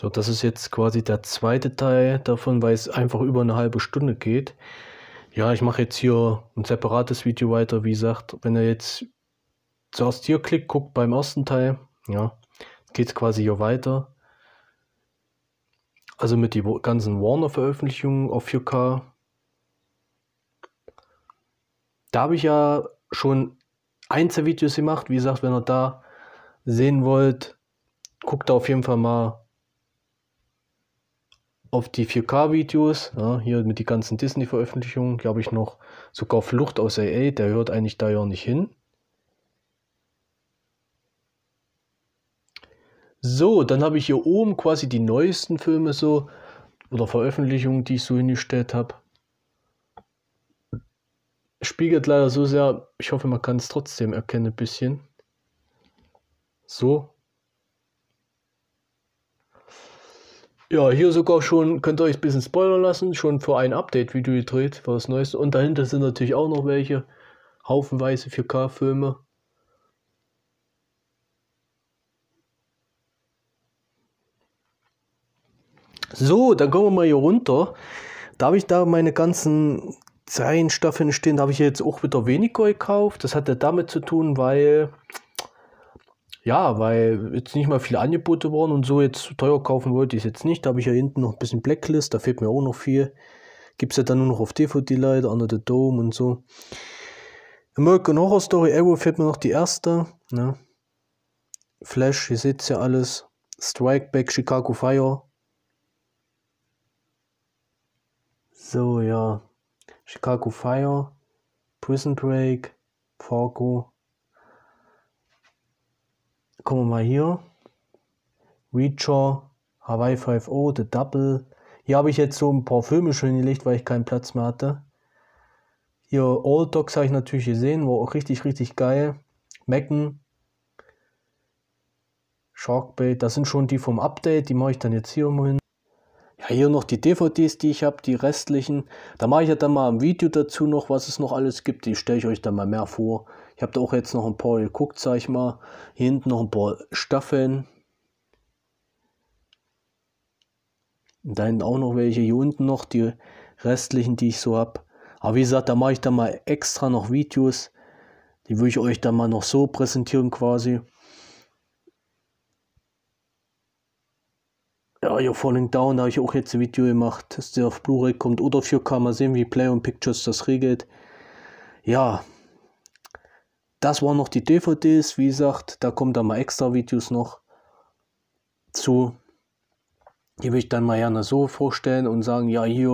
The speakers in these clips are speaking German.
So, das ist jetzt quasi der zweite Teil davon, weil es einfach über eine halbe Stunde geht. Ja, ich mache jetzt hier ein separates Video weiter. Wie gesagt, wenn ihr jetzt zuerst hier klickt, guckt beim ersten Teil, ja, geht es quasi hier weiter. Also mit die ganzen Warner-Veröffentlichungen auf 4K. Da habe ich ja schon Einzelvideos gemacht. Wie gesagt, wenn ihr da sehen wollt, guckt da auf jeden Fall mal auf die 4K-Videos, ja, hier mit den ganzen Disney-Veröffentlichungen, glaube ich noch sogar Flucht aus AA, der hört eigentlich da ja nicht hin. So, dann habe ich hier oben quasi die neuesten Filme so oder Veröffentlichungen, die ich so hingestellt habe. Spiegelt leider so sehr, ich hoffe, man kann es trotzdem erkennen ein bisschen. So, Ja, hier sogar schon, könnt ihr euch ein bisschen spoilern lassen, schon vor ein Update-Video gedreht, war das Neueste. Und dahinter sind natürlich auch noch welche, haufenweise 4K-Filme. So, dann kommen wir mal hier runter. Da habe ich da meine ganzen Zeilenstaffeln stehen, da habe ich jetzt auch wieder weniger gekauft. Das hatte damit zu tun, weil ja, weil jetzt nicht mal viele Angebote waren und so jetzt teuer kaufen wollte ich jetzt nicht. Da habe ich ja hinten noch ein bisschen Blacklist, da fehlt mir auch noch viel. Gibt es ja dann nur noch auf DVD leider, Under the Dome und so. American Horror Story Arrow fehlt mir noch die erste. Ne? Flash, ihr seht ja alles. Strike Back, Chicago Fire. So, ja. Chicago Fire, Prison Break, Fargo, gucken wir mal hier. Reacher, Hawaii 5O, The Double. Hier habe ich jetzt so ein paar Filme schon hingelegt, weil ich keinen Platz mehr hatte. Hier Old Dogs habe ich natürlich gesehen, war auch richtig, richtig geil. Mecken. Sharkbait, das sind schon die vom Update, die mache ich dann jetzt hier mal hin. Ja, hier noch die DVDs, die ich habe, die restlichen. Da mache ich ja dann mal ein Video dazu noch, was es noch alles gibt. Die stelle ich euch dann mal mehr vor. Ich habe da auch jetzt noch ein paar geguckt, sag ich mal. Hier hinten noch ein paar Staffeln. Und da hinten auch noch welche. Hier unten noch die restlichen, die ich so habe. Aber wie gesagt, da mache ich dann mal extra noch Videos. Die würde ich euch dann mal noch so präsentieren quasi. Ja, hier Falling Down habe ich auch jetzt ein Video gemacht, dass der auf Blu-ray kommt oder 4K. Mal sehen, wie Play und Pictures das regelt. Ja, das waren noch die DVDs. Wie gesagt, da kommen dann mal extra Videos noch zu. Die will ich dann mal gerne so vorstellen und sagen, ja, hier,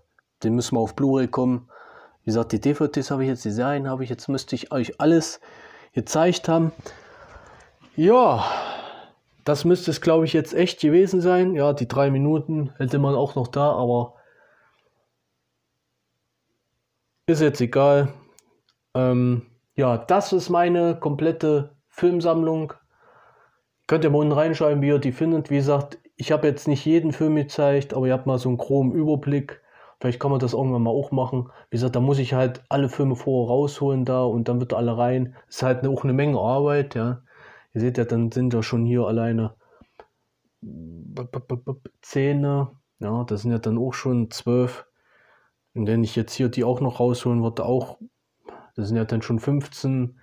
äh, den müssen wir auf Blu-ray kommen. Wie gesagt, die DVDs habe ich jetzt, die Serien habe ich jetzt, müsste ich euch alles gezeigt haben. Ja, das müsste es, glaube ich, jetzt echt gewesen sein. Ja, die drei Minuten hätte man auch noch da, aber ist jetzt egal. Ähm, ja, das ist meine komplette Filmsammlung. Könnt ihr mal unten reinschreiben, wie ihr die findet. Wie gesagt, ich habe jetzt nicht jeden Film gezeigt, aber ihr habt mal so einen groben Überblick. Vielleicht kann man das irgendwann mal auch machen. Wie gesagt, da muss ich halt alle Filme vorher rausholen da und dann wird alle rein. Ist halt auch eine Menge Arbeit, ja. Ihr seht ja, dann sind ja schon hier alleine Zähne. Ja, das sind ja dann auch schon zwölf. Und wenn ich jetzt hier die auch noch rausholen würde, auch das sind ja dann schon 15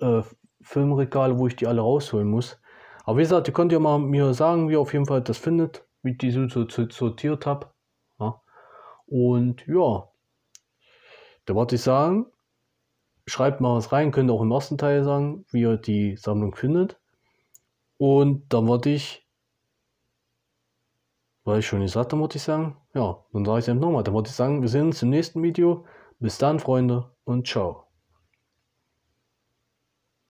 äh, Filmregale, wo ich die alle rausholen muss. Aber wie gesagt, ihr könnt ja mal mir sagen, wie ihr auf jeden Fall das findet, wie ich die so, so, so sortiert habe. Ja. Und ja, da wollte ich sagen, schreibt mal was rein, könnt auch im ersten Teil sagen, wie ihr die Sammlung findet. Und dann wollte ich, weil ich schon gesagt dann wollte ich sagen, ja, dann sage ich es eben nochmal, dann wollte ich sagen, wir sehen uns im nächsten Video. Bis dann, Freunde, und ciao.